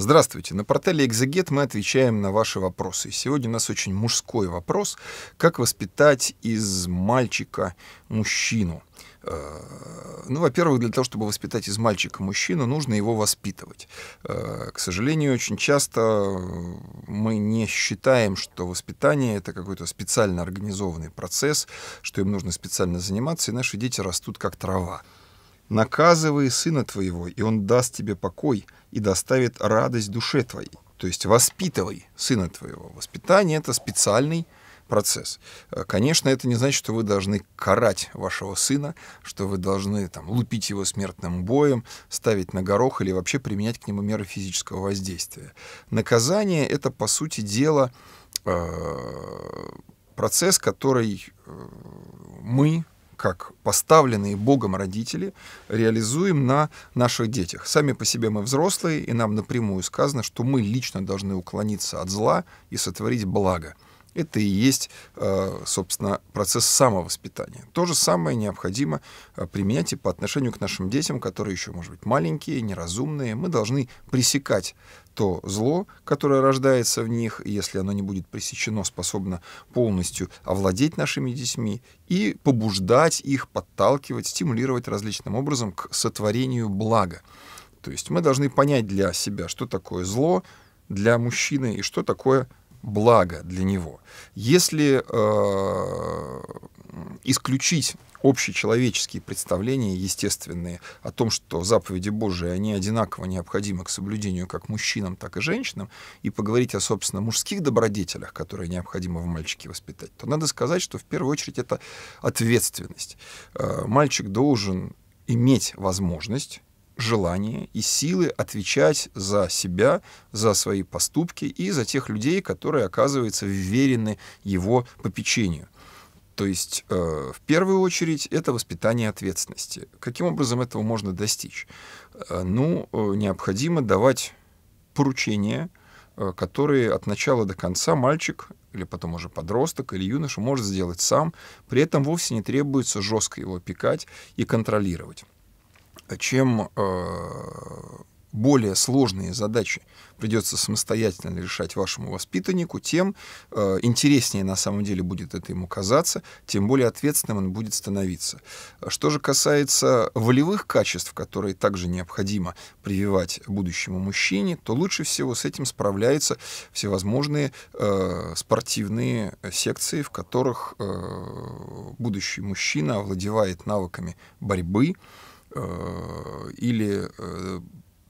Здравствуйте. На портале «Экзегет» мы отвечаем на ваши вопросы. Сегодня у нас очень мужской вопрос. Как воспитать из мальчика мужчину? Э, ну, во-первых, для того, чтобы воспитать из мальчика мужчину, нужно его воспитывать. Э, к сожалению, очень часто мы не считаем, что воспитание — это какой-то специально организованный процесс, что им нужно специально заниматься, и наши дети растут как трава. Наказывай сына твоего, и он даст тебе покой и доставит радость душе твоей. То есть воспитывай сына твоего. Воспитание — это специальный процесс. Э, конечно, это не значит, что вы должны карать вашего сына, что вы должны там, лупить его смертным боем, ставить на горох или вообще применять к нему меры физического воздействия. Наказание — это, по сути дела, э, процесс, который э, мы, как поставленные Богом родители, реализуем на наших детях. Сами по себе мы взрослые, и нам напрямую сказано, что мы лично должны уклониться от зла и сотворить благо – это и есть, э, собственно, процесс самовоспитания. То же самое необходимо э, применять и по отношению к нашим детям, которые еще, может быть, маленькие, неразумные. Мы должны пресекать то зло, которое рождается в них, если оно не будет пресечено, способно полностью овладеть нашими детьми и побуждать их, подталкивать, стимулировать различным образом к сотворению блага. То есть мы должны понять для себя, что такое зло для мужчины и что такое благо для него. Если э, исключить общечеловеческие представления естественные о том, что заповеди Божии, они одинаково необходимы к соблюдению как мужчинам, так и женщинам, и поговорить о, собственно, мужских добродетелях, которые необходимо в мальчике воспитать, то надо сказать, что в первую очередь это ответственность. Э, мальчик должен иметь возможность желание и силы отвечать за себя, за свои поступки и за тех людей, которые оказываются вверены его попечению. То есть, э, в первую очередь, это воспитание ответственности. Каким образом этого можно достичь? Э, ну, э, необходимо давать поручения, э, которые от начала до конца мальчик или потом уже подросток или юноша может сделать сам, при этом вовсе не требуется жестко его опекать и контролировать чем э, более сложные задачи придется самостоятельно решать вашему воспитаннику, тем э, интереснее на самом деле будет это ему казаться, тем более ответственным он будет становиться. Что же касается волевых качеств, которые также необходимо прививать будущему мужчине, то лучше всего с этим справляются всевозможные э, спортивные секции, в которых э, будущий мужчина овладевает навыками борьбы, Э, или э,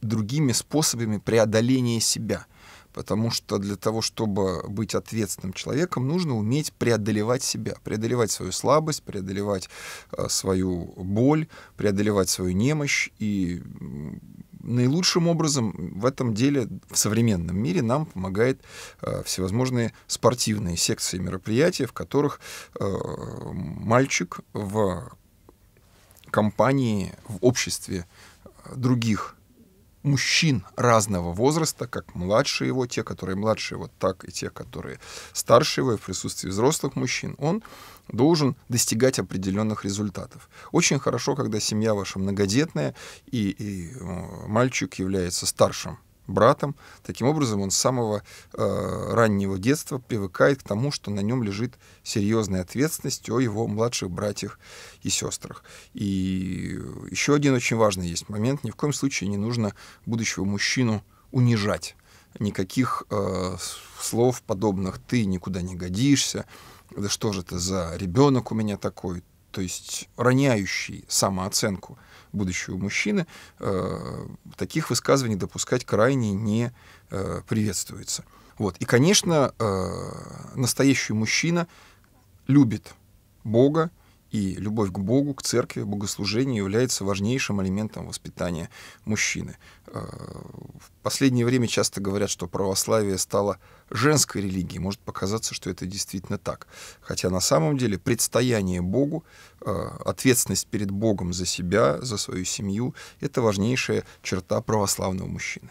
другими способами преодоления себя. Потому что для того, чтобы быть ответственным человеком, нужно уметь преодолевать себя, преодолевать свою слабость, преодолевать э, свою боль, преодолевать свою немощь. И наилучшим образом в этом деле в современном мире нам помогает всевозможные спортивные секции мероприятия, в которых мальчик в компании, в обществе э, других мужчин разного возраста, как младше его, те, которые младше его, так и те, которые старше его, в присутствии взрослых мужчин, он должен достигать определенных результатов. Очень хорошо, когда семья ваша многодетная, и, и э, мальчик является старшим братом. Таким образом, он с самого э, раннего детства привыкает к тому, что на нем лежит серьезная ответственность о его младших братьях и сестрах. И еще один очень важный есть момент. Ни в коем случае не нужно будущего мужчину унижать. Никаких э, слов подобных «ты никуда не годишься», да что же это за ребенок у меня такой, то есть роняющий самооценку будущего мужчины, э, таких высказываний допускать крайне не э, приветствуется. Вот. И, конечно, э, настоящий мужчина любит Бога, и любовь к Богу, к церкви, богослужению является важнейшим элементом воспитания мужчины. Э, в последнее время часто говорят, что православие стало женской религией. Может показаться, что это действительно так. Хотя на самом деле предстояние Богу, э, ответственность перед Богом за себя, за свою семью – это важнейшая черта православного мужчины.